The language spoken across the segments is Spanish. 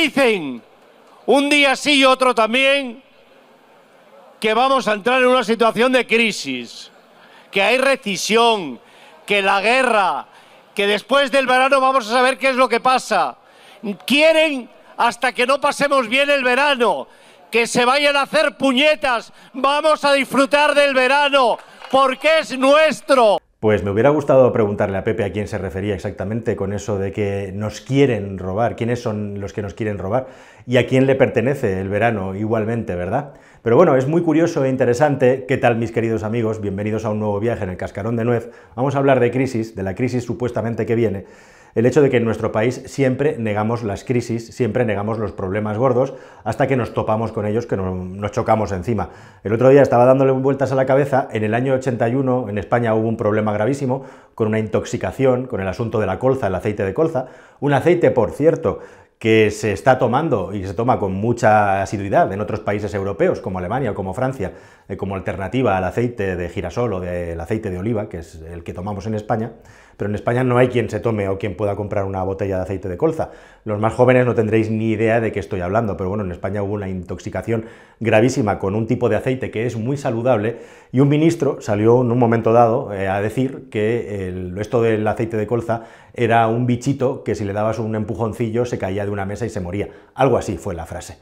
Dicen, un día sí y otro también, que vamos a entrar en una situación de crisis, que hay recisión, que la guerra, que después del verano vamos a saber qué es lo que pasa. Quieren hasta que no pasemos bien el verano, que se vayan a hacer puñetas, vamos a disfrutar del verano, porque es nuestro. Pues me hubiera gustado preguntarle a Pepe a quién se refería exactamente con eso de que nos quieren robar, quiénes son los que nos quieren robar y a quién le pertenece el verano igualmente, ¿verdad? Pero bueno, es muy curioso e interesante. ¿Qué tal mis queridos amigos? Bienvenidos a un nuevo viaje en el cascarón de nuez. Vamos a hablar de crisis, de la crisis supuestamente que viene el hecho de que en nuestro país siempre negamos las crisis, siempre negamos los problemas gordos, hasta que nos topamos con ellos, que nos chocamos encima. El otro día estaba dándole vueltas a la cabeza, en el año 81 en España hubo un problema gravísimo con una intoxicación, con el asunto de la colza, el aceite de colza, un aceite, por cierto, que se está tomando y se toma con mucha asiduidad en otros países europeos, como Alemania o como Francia, eh, como alternativa al aceite de girasol o del aceite de oliva, que es el que tomamos en España, pero en España no hay quien se tome o quien pueda comprar una botella de aceite de colza. Los más jóvenes no tendréis ni idea de qué estoy hablando, pero bueno, en España hubo una intoxicación gravísima con un tipo de aceite que es muy saludable y un ministro salió en un momento dado eh, a decir que el, esto del aceite de colza era un bichito que si le dabas un empujoncillo se caía de una mesa y se moría. Algo así fue la frase.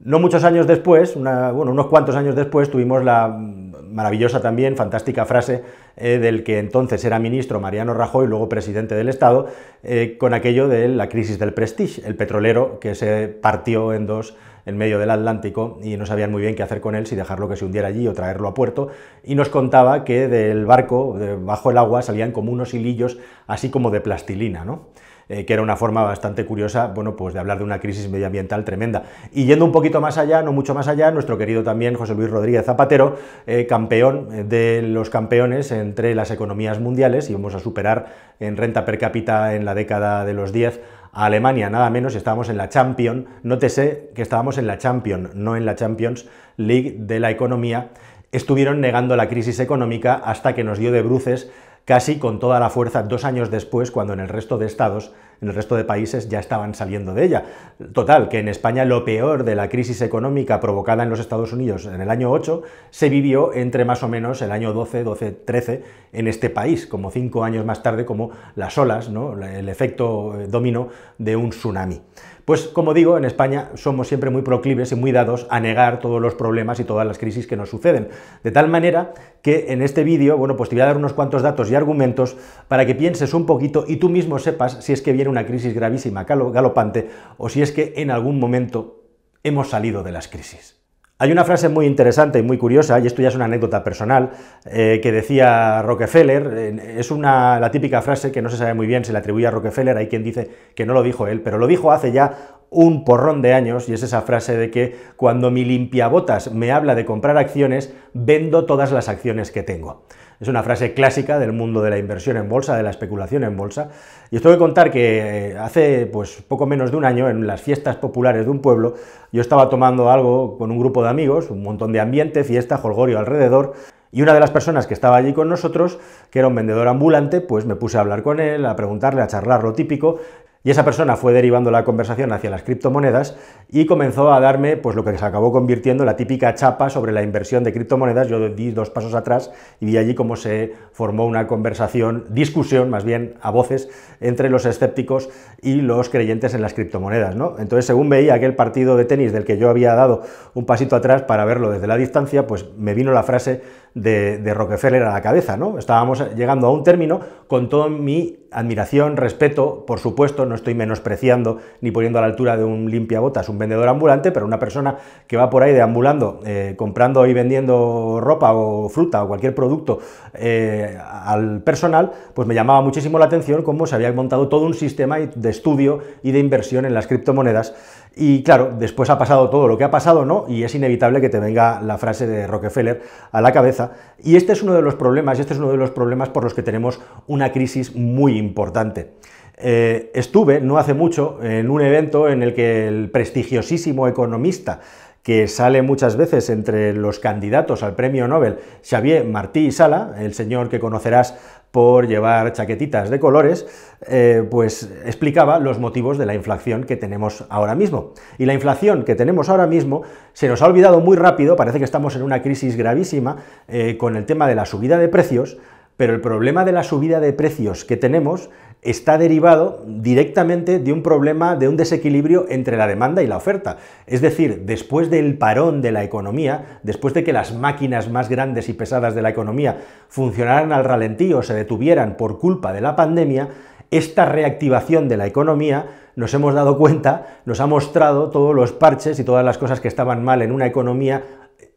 No muchos años después, bueno, unos cuantos años después, tuvimos la maravillosa también, fantástica frase eh, del que entonces era ministro Mariano Rajoy, luego presidente del Estado, eh, con aquello de la crisis del Prestige, el petrolero que se partió en dos en medio del Atlántico y no sabían muy bien qué hacer con él, si dejarlo que se hundiera allí o traerlo a puerto, y nos contaba que del barco, bajo el agua, salían como unos hilillos así como de plastilina, ¿no? Eh, que era una forma bastante curiosa, bueno, pues de hablar de una crisis medioambiental tremenda. Y yendo un poquito más allá, no mucho más allá, nuestro querido también José Luis Rodríguez Zapatero, eh, campeón eh, de los campeones entre las economías mundiales, íbamos a superar en renta per cápita en la década de los 10 a Alemania, nada menos, estábamos en la Champion, nótese que estábamos en la Champion, no en la Champions League de la economía, estuvieron negando la crisis económica hasta que nos dio de bruces casi con toda la fuerza dos años después, cuando en el resto de estados el resto de países ya estaban saliendo de ella. Total, que en España lo peor de la crisis económica provocada en los Estados Unidos en el año 8 se vivió entre más o menos el año 12, 12, 13 en este país, como cinco años más tarde, como las olas, el efecto eh, dominó de un tsunami. Pues como digo, en España somos siempre muy proclives y muy dados a negar todos los problemas y todas las crisis que nos suceden. De tal manera que en este vídeo, bueno, pues te voy a dar unos cuantos datos y argumentos para que pienses un poquito y tú mismo sepas si es que viene una crisis gravísima, galopante, o si es que en algún momento hemos salido de las crisis. Hay una frase muy interesante y muy curiosa, y esto ya es una anécdota personal, eh, que decía Rockefeller. es una, la típica frase que no se sabe muy bien, si le atribuye a Rockefeller, hay quien dice que no lo dijo él, pero lo dijo hace ya un porrón de años, y es esa frase de que cuando mi limpiabotas me habla de comprar acciones, vendo todas las acciones que tengo. Es una frase clásica del mundo de la inversión en bolsa, de la especulación en bolsa. Y os tengo que contar que eh, hace pues, poco menos de un año, en las fiestas populares de un pueblo, yo estaba tomando algo con un grupo de amigos, un montón de ambiente, fiesta, jolgorio alrededor, y una de las personas que estaba allí con nosotros, que era un vendedor ambulante, pues me puse a hablar con él, a preguntarle, a charlar lo típico, y esa persona fue derivando la conversación hacia las criptomonedas y comenzó a darme pues lo que se acabó convirtiendo la típica chapa sobre la inversión de criptomonedas. Yo di dos pasos atrás y vi allí cómo se formó una conversación, discusión más bien a voces entre los escépticos y los creyentes en las criptomonedas, ¿no? Entonces, según veía aquel partido de tenis del que yo había dado un pasito atrás para verlo desde la distancia, pues me vino la frase de, Rockefeller a la cabeza, ¿no? Estábamos llegando a un término con toda mi admiración, respeto, por supuesto, no estoy menospreciando ni poniendo a la altura de un limpiabotas, un vendedor ambulante, pero una persona que va por ahí deambulando, eh, comprando y vendiendo ropa o fruta o cualquier producto eh, al personal, pues me llamaba muchísimo la atención cómo se había montado todo un sistema de estudio y de inversión en las criptomonedas y claro, después ha pasado todo lo que ha pasado, ¿no? Y es inevitable que te venga la frase de Rockefeller a la cabeza. Y este es uno de los problemas, y este es uno de los problemas por los que tenemos una crisis muy importante. Eh, estuve no hace mucho en un evento en el que el prestigiosísimo economista que sale muchas veces entre los candidatos al premio Nobel, Xavier Martí Sala, el señor que conocerás por llevar chaquetitas de colores, eh, pues explicaba los motivos de la inflación que tenemos ahora mismo. Y la inflación que tenemos ahora mismo se nos ha olvidado muy rápido, parece que estamos en una crisis gravísima eh, con el tema de la subida de precios, pero el problema de la subida de precios que tenemos está derivado directamente de un problema, de un desequilibrio entre la demanda y la oferta. Es decir, después del parón de la economía, después de que las máquinas más grandes y pesadas de la economía funcionaran al ralentí o se detuvieran por culpa de la pandemia, esta reactivación de la economía nos hemos dado cuenta, nos ha mostrado todos los parches y todas las cosas que estaban mal en una economía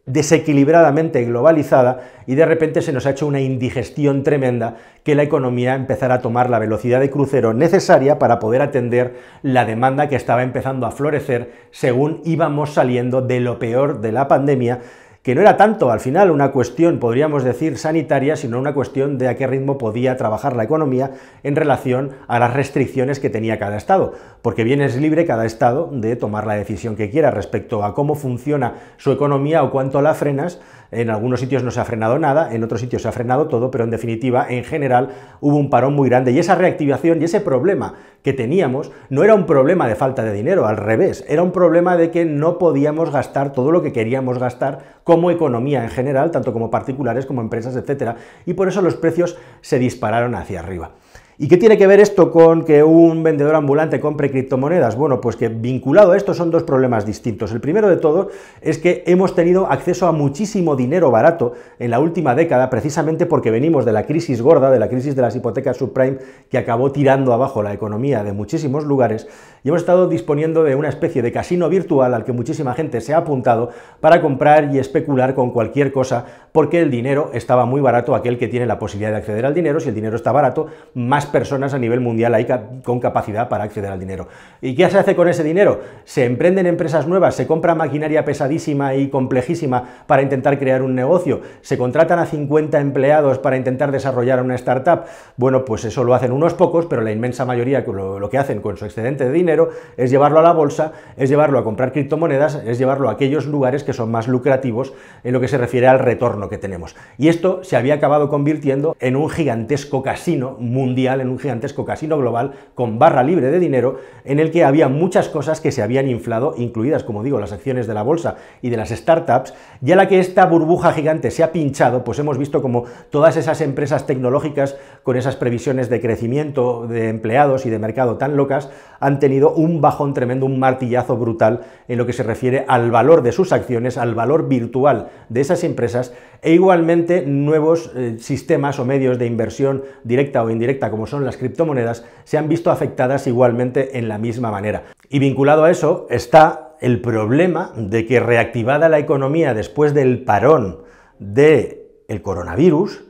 desequilibradamente globalizada y de repente se nos ha hecho una indigestión tremenda que la economía empezara a tomar la velocidad de crucero necesaria para poder atender la demanda que estaba empezando a florecer según íbamos saliendo de lo peor de la pandemia que no era tanto al final una cuestión, podríamos decir, sanitaria, sino una cuestión de a qué ritmo podía trabajar la economía en relación a las restricciones que tenía cada Estado, porque bien es libre cada Estado de tomar la decisión que quiera respecto a cómo funciona su economía o cuánto la frenas. En algunos sitios no se ha frenado nada, en otros sitios se ha frenado todo, pero en definitiva, en general, hubo un parón muy grande y esa reactivación y ese problema que teníamos no era un problema de falta de dinero, al revés, era un problema de que no podíamos gastar todo lo que queríamos gastar como economía en general, tanto como particulares como empresas, etcétera, Y por eso los precios se dispararon hacia arriba. ¿Y qué tiene que ver esto con que un vendedor ambulante compre criptomonedas? Bueno, pues que vinculado a esto son dos problemas distintos. El primero de todos es que hemos tenido acceso a muchísimo dinero barato en la última década, precisamente porque venimos de la crisis gorda, de la crisis de las hipotecas subprime, que acabó tirando abajo la economía de muchísimos lugares, y hemos estado disponiendo de una especie de casino virtual al que muchísima gente se ha apuntado para comprar y especular con cualquier cosa, porque el dinero estaba muy barato, aquel que tiene la posibilidad de acceder al dinero, si el dinero está barato, más personas a nivel mundial hay con capacidad para acceder al dinero. ¿Y qué se hace con ese dinero? Se emprenden empresas nuevas, se compra maquinaria pesadísima y complejísima para intentar crear un negocio, se contratan a 50 empleados para intentar desarrollar una startup. Bueno, pues eso lo hacen unos pocos, pero la inmensa mayoría lo que hacen con su excedente de dinero es llevarlo a la bolsa, es llevarlo a comprar criptomonedas, es llevarlo a aquellos lugares que son más lucrativos en lo que se refiere al retorno que tenemos. Y esto se había acabado convirtiendo en un gigantesco casino mundial en un gigantesco casino global con barra libre de dinero en el que había muchas cosas que se habían inflado, incluidas, como digo, las acciones de la bolsa y de las startups, y a la que esta burbuja gigante se ha pinchado, pues hemos visto como todas esas empresas tecnológicas con esas previsiones de crecimiento de empleados y de mercado tan locas han tenido un bajón tremendo, un martillazo brutal en lo que se refiere al valor de sus acciones, al valor virtual de esas empresas e igualmente nuevos eh, sistemas o medios de inversión directa o indirecta como son las criptomonedas, se han visto afectadas igualmente en la misma manera. Y vinculado a eso está el problema de que reactivada la economía después del parón del el coronavirus,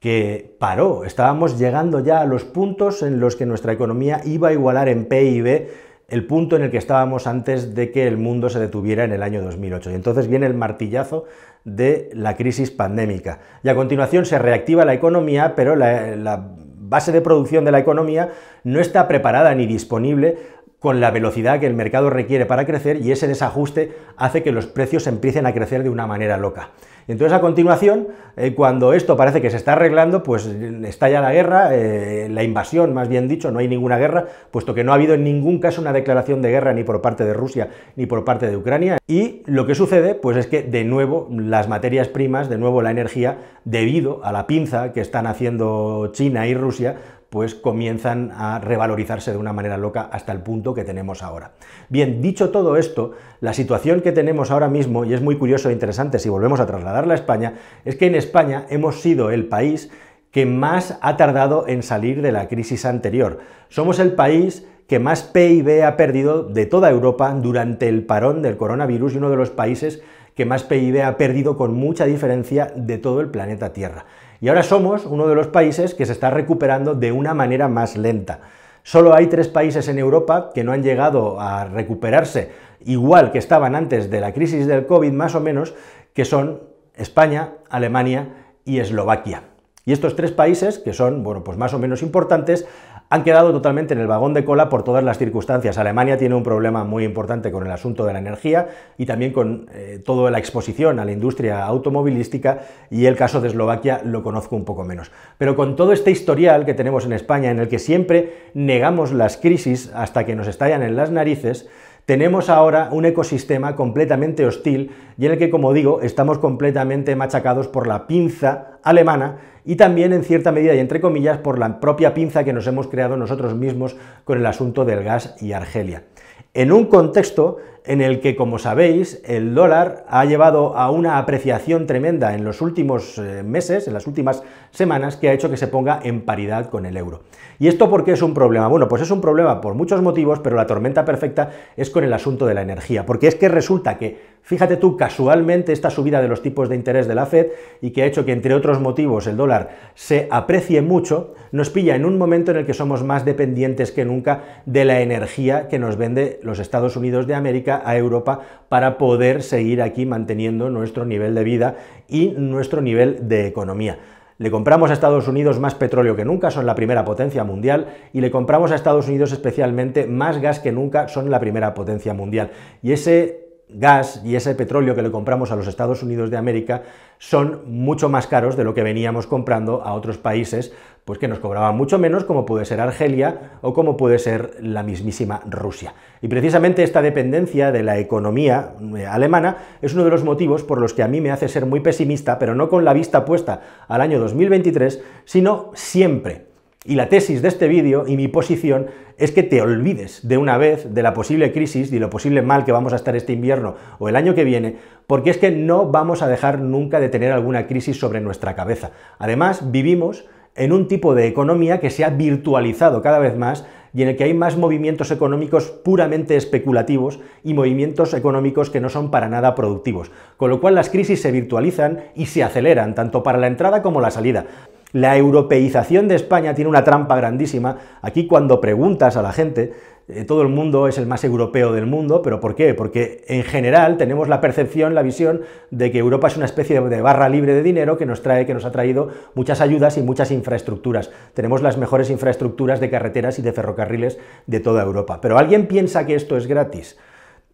que paró, estábamos llegando ya a los puntos en los que nuestra economía iba a igualar en PIB el punto en el que estábamos antes de que el mundo se detuviera en el año 2008. Y entonces viene el martillazo de la crisis pandémica. Y a continuación se reactiva la economía, pero la base de producción de la economía no está preparada ni disponible con la velocidad que el mercado requiere para crecer y ese desajuste hace que los precios empiecen a crecer de una manera loca. Entonces a continuación, eh, cuando esto parece que se está arreglando, pues mm, estalla la guerra, eh, la invasión, más bien dicho, no hay ninguna guerra, puesto que no ha habido en ningún caso una declaración de guerra ni por parte de Rusia ni por parte de Ucrania. Y lo que sucede, pues es que de nuevo las materias primas, de nuevo la energía, debido a la pinza que están haciendo China y Rusia, pues comienzan a revalorizarse de una manera loca hasta el punto que tenemos ahora. Bien, dicho todo esto, la situación que tenemos ahora mismo, y es muy curioso e interesante si volvemos a trasladarla a España, es que en España hemos sido el país que más ha tardado en salir de la crisis anterior. Somos el país que más PIB ha perdido de toda Europa durante el parón del coronavirus y uno de los países que más PIB ha perdido con mucha diferencia de todo el planeta Tierra. Y ahora somos uno de los países que se está recuperando de una manera más lenta. Solo hay tres países en Europa que no han llegado a recuperarse igual que estaban antes de la crisis del COVID, más o menos, que son España, Alemania y Eslovaquia. Y estos tres países, que son, bueno, pues más o menos importantes, han quedado totalmente en el vagón de cola por todas las circunstancias. Alemania tiene un problema muy importante con el asunto de la energía y también con eh, toda la exposición a la industria automovilística y el caso de Eslovaquia lo conozco un poco menos. Pero con todo este historial que tenemos en España en el que siempre negamos las crisis hasta que nos estallan en las narices, tenemos ahora un ecosistema completamente hostil y en el que, como digo, estamos completamente machacados por la pinza alemana y también, en cierta medida y entre comillas, por la propia pinza que nos hemos creado nosotros mismos con el asunto del gas y Argelia. En un contexto en el que, como sabéis, el dólar ha llevado a una apreciación tremenda en los últimos eh, meses, en las últimas semanas, que ha hecho que se ponga en paridad con el euro. ¿Y esto por qué es un problema? Bueno, pues es un problema por muchos motivos, pero la tormenta perfecta es con el asunto de la energía, porque es que resulta que Fíjate tú casualmente esta subida de los tipos de interés de la Fed y que ha hecho que, entre otros motivos, el dólar se aprecie mucho, nos pilla en un momento en el que somos más dependientes que nunca de la energía que nos vende los Estados Unidos de América a Europa para poder seguir aquí manteniendo nuestro nivel de vida y nuestro nivel de economía. Le compramos a Estados Unidos más petróleo que nunca, son la primera potencia mundial, y le compramos a Estados Unidos especialmente más gas que nunca, son la primera potencia mundial. Y ese gas y ese petróleo que le compramos a los Estados Unidos de América son mucho más caros de lo que veníamos comprando a otros países, pues que nos cobraban mucho menos, como puede ser Argelia o como puede ser la mismísima Rusia. Y precisamente esta dependencia de la economía eh, alemana es uno de los motivos por los que a mí me hace ser muy pesimista, pero no con la vista puesta al año 2023, sino siempre y la tesis de este vídeo y mi posición es que te olvides de una vez de la posible crisis y lo posible mal que vamos a estar este invierno o el año que viene, porque es que no vamos a dejar nunca de tener alguna crisis sobre nuestra cabeza. Además, vivimos en un tipo de economía que se ha virtualizado cada vez más y en el que hay más movimientos económicos puramente especulativos y movimientos económicos que no son para nada productivos, con lo cual las crisis se virtualizan y se aceleran tanto para la entrada como la salida. La europeización de España tiene una trampa grandísima. Aquí cuando preguntas a la gente, eh, todo el mundo es el más europeo del mundo, pero ¿por qué? Porque en general tenemos la percepción, la visión de que Europa es una especie de barra libre de dinero que nos trae, que nos ha traído muchas ayudas y muchas infraestructuras. Tenemos las mejores infraestructuras de carreteras y de ferrocarriles de toda Europa. Pero ¿alguien piensa que esto es gratis?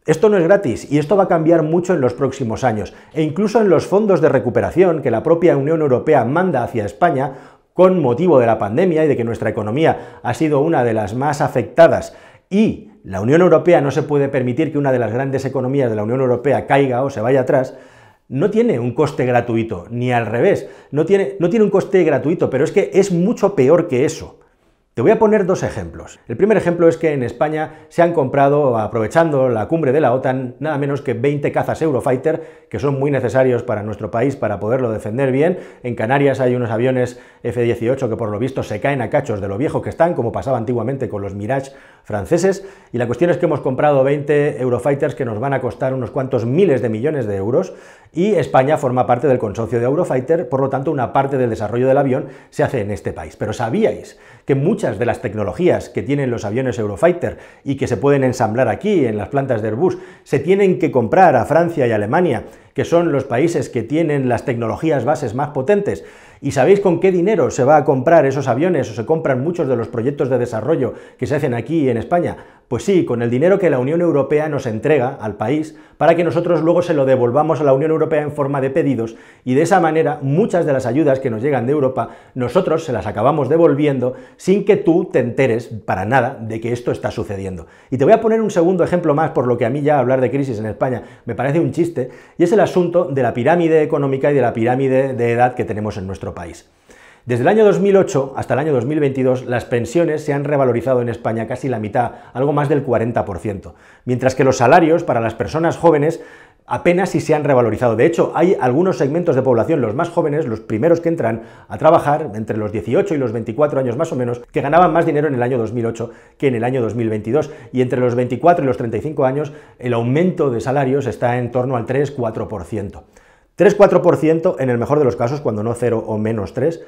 Esto no es gratis y esto va a cambiar mucho en los próximos años e incluso en los fondos de recuperación que la propia Unión Europea manda hacia España con motivo de la pandemia y de que nuestra economía ha sido una de las más afectadas y la Unión Europea no se puede permitir que una de las grandes economías de la Unión Europea caiga o se vaya atrás, no tiene un coste gratuito, ni al revés, no tiene, no tiene un coste gratuito, pero es que es mucho peor que eso. Te voy a poner dos ejemplos. El primer ejemplo es que en España se han comprado, aprovechando la cumbre de la OTAN, nada menos que 20 cazas Eurofighter, que son muy necesarios para nuestro país para poderlo defender bien. En Canarias hay unos aviones F-18 que por lo visto se caen a cachos de lo viejo que están, como pasaba antiguamente con los Mirage franceses. Y la cuestión es que hemos comprado 20 Eurofighters que nos van a costar unos cuantos miles de millones de euros y España forma parte del consorcio de Eurofighter, por lo tanto una parte del desarrollo del avión se hace en este país. Pero ¿sabíais que muchas de las tecnologías que tienen los aviones Eurofighter y que se pueden ensamblar aquí en las plantas de Airbus se tienen que comprar a Francia y Alemania que son los países que tienen las tecnologías bases más potentes. ¿Y sabéis con qué dinero se va a comprar esos aviones o se compran muchos de los proyectos de desarrollo que se hacen aquí en España? Pues sí, con el dinero que la Unión Europea nos entrega al país para que nosotros luego se lo devolvamos a la Unión Europea en forma de pedidos y de esa manera muchas de las ayudas que nos llegan de Europa nosotros se las acabamos devolviendo sin que tú te enteres para nada de que esto está sucediendo. Y te voy a poner un segundo ejemplo más por lo que a mí ya hablar de crisis en España me parece un chiste y es el asunto de la pirámide económica y de la pirámide de edad que tenemos en nuestro país. Desde el año 2008 hasta el año 2022, las pensiones se han revalorizado en España casi la mitad, algo más del 40%, mientras que los salarios para las personas jóvenes apenas si se han revalorizado. De hecho, hay algunos segmentos de población, los más jóvenes, los primeros que entran a trabajar, entre los 18 y los 24 años más o menos, que ganaban más dinero en el año 2008 que en el año 2022. Y entre los 24 y los 35 años, el aumento de salarios está en torno al 3-4%. 3-4% en el mejor de los casos, cuando no 0 o menos 3,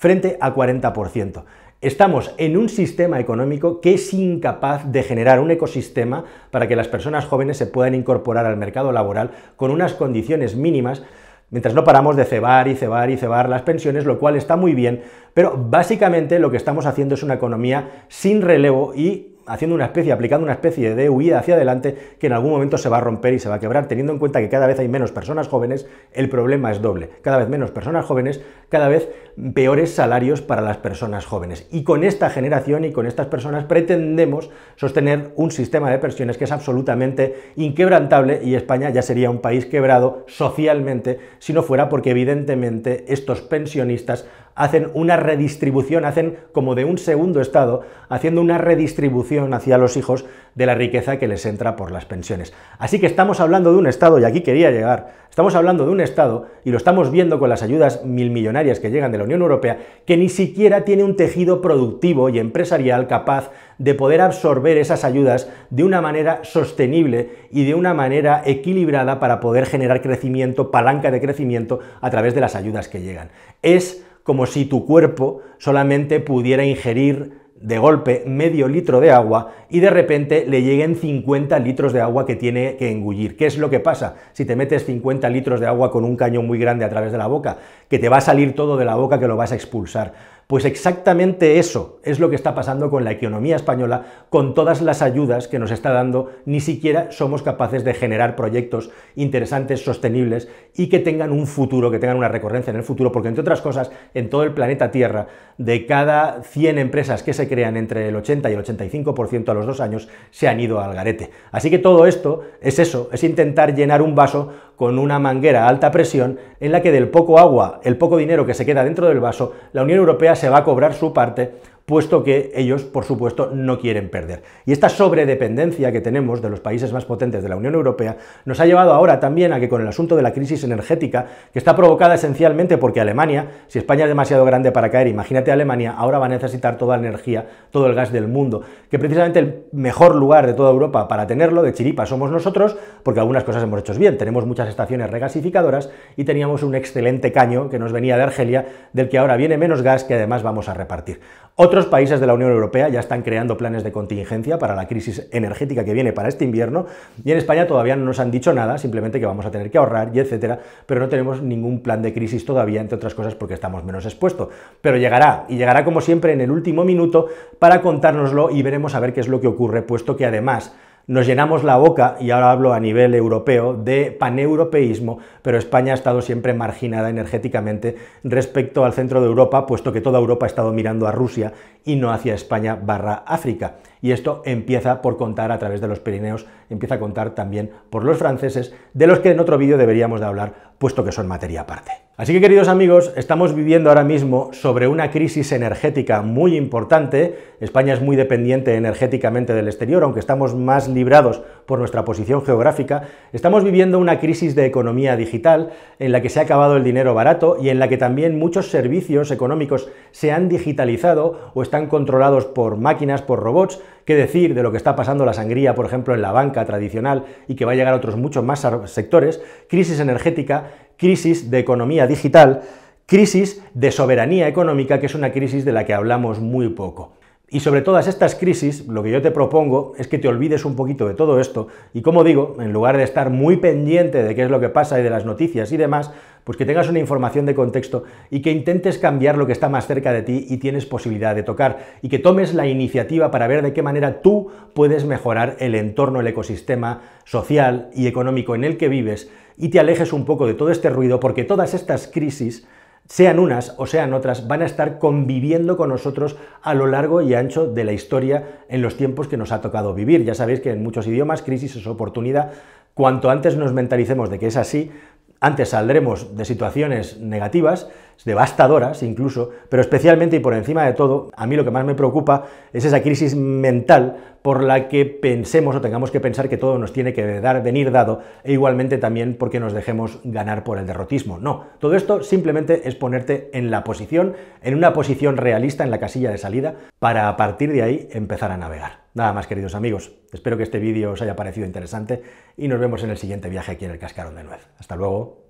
frente a 40%. Estamos en un sistema económico que es incapaz de generar un ecosistema para que las personas jóvenes se puedan incorporar al mercado laboral con unas condiciones mínimas mientras no paramos de cebar y cebar y cebar las pensiones, lo cual está muy bien, pero básicamente lo que estamos haciendo es una economía sin relevo y haciendo una especie, aplicando una especie de huida hacia adelante que en algún momento se va a romper y se va a quebrar, teniendo en cuenta que cada vez hay menos personas jóvenes, el problema es doble. Cada vez menos personas jóvenes, cada vez peores salarios para las personas jóvenes. Y con esta generación y con estas personas pretendemos sostener un sistema de pensiones que es absolutamente inquebrantable y España ya sería un país quebrado socialmente si no fuera porque evidentemente estos pensionistas hacen una redistribución, hacen como de un segundo Estado, haciendo una redistribución hacia los hijos de la riqueza que les entra por las pensiones. Así que estamos hablando de un Estado, y aquí quería llegar, estamos hablando de un Estado, y lo estamos viendo con las ayudas mil millonarias que llegan de la Unión Europea, que ni siquiera tiene un tejido productivo y empresarial capaz de poder absorber esas ayudas de una manera sostenible y de una manera equilibrada para poder generar crecimiento, palanca de crecimiento a través de las ayudas que llegan. Es como si tu cuerpo solamente pudiera ingerir de golpe medio litro de agua y de repente le lleguen 50 litros de agua que tiene que engullir. ¿Qué es lo que pasa si te metes 50 litros de agua con un cañón muy grande a través de la boca? Que te va a salir todo de la boca que lo vas a expulsar. Pues exactamente eso es lo que está pasando con la economía española, con todas las ayudas que nos está dando, ni siquiera somos capaces de generar proyectos interesantes, sostenibles y que tengan un futuro, que tengan una recurrencia en el futuro, porque entre otras cosas, en todo el planeta Tierra, de cada 100 empresas que se crean entre el 80 y el 85% a los dos años, se han ido al garete. Así que todo esto es eso, es intentar llenar un vaso con una manguera a alta presión en la que del poco agua, el poco dinero que se queda dentro del vaso, la Unión Europea se va a cobrar su parte puesto que ellos, por supuesto, no quieren perder. Y esta sobredependencia que tenemos de los países más potentes de la Unión Europea nos ha llevado ahora también a que con el asunto de la crisis energética, que está provocada esencialmente porque Alemania, si España es demasiado grande para caer, imagínate Alemania, ahora va a necesitar toda la energía, todo el gas del mundo, que precisamente el mejor lugar de toda Europa para tenerlo, de chiripa, somos nosotros, porque algunas cosas hemos hecho bien. Tenemos muchas estaciones regasificadoras y teníamos un excelente caño que nos venía de Argelia, del que ahora viene menos gas que además vamos a repartir. Otros países de la Unión Europea ya están creando planes de contingencia para la crisis energética que viene para este invierno y en España todavía no nos han dicho nada, simplemente que vamos a tener que ahorrar y etcétera, pero no tenemos ningún plan de crisis todavía, entre otras cosas porque estamos menos expuestos. Pero llegará, y llegará como siempre en el último minuto para contárnoslo y veremos a ver qué es lo que ocurre, puesto que además nos llenamos la boca, y ahora hablo a nivel europeo, de paneuropeísmo, pero España ha estado siempre marginada energéticamente respecto al centro de Europa, puesto que toda Europa ha estado mirando a Rusia y no hacia España barra África. Y esto empieza por contar a través de los Pirineos, empieza a contar también por los franceses, de los que en otro vídeo deberíamos de hablar, puesto que son materia aparte. Así que queridos amigos, estamos viviendo ahora mismo sobre una crisis energética muy importante. España es muy dependiente energéticamente del exterior, aunque estamos más librados por nuestra posición geográfica. Estamos viviendo una crisis de economía digital digital, en la que se ha acabado el dinero barato y en la que también muchos servicios económicos se han digitalizado o están controlados por máquinas, por robots, qué decir de lo que está pasando la sangría, por ejemplo, en la banca tradicional y que va a llegar a otros muchos más sectores, crisis energética, crisis de economía digital, crisis de soberanía económica, que es una crisis de la que hablamos muy poco. Y sobre todas estas crisis, lo que yo te propongo es que te olvides un poquito de todo esto y, como digo, en lugar de estar muy pendiente de qué es lo que pasa y de las noticias y demás, pues que tengas una información de contexto y que intentes cambiar lo que está más cerca de ti y tienes posibilidad de tocar y que tomes la iniciativa para ver de qué manera tú puedes mejorar el entorno, el ecosistema social y económico en el que vives y te alejes un poco de todo este ruido porque todas estas crisis sean unas o sean otras, van a estar conviviendo con nosotros a lo largo y ancho de la historia en los tiempos que nos ha tocado vivir. Ya sabéis que en muchos idiomas crisis es oportunidad. Cuanto antes nos mentalicemos de que es así, antes saldremos de situaciones negativas, devastadoras incluso, pero especialmente y por encima de todo, a mí lo que más me preocupa es esa crisis mental por la que pensemos o tengamos que pensar que todo nos tiene que dar, venir dado, e igualmente también porque nos dejemos ganar por el derrotismo. No, todo esto simplemente es ponerte en la posición, en una posición realista en la casilla de salida, para a partir de ahí empezar a navegar. Nada más, queridos amigos. Espero que este vídeo os haya parecido interesante y nos vemos en el siguiente viaje aquí en el Cascarón de Nuez. Hasta luego.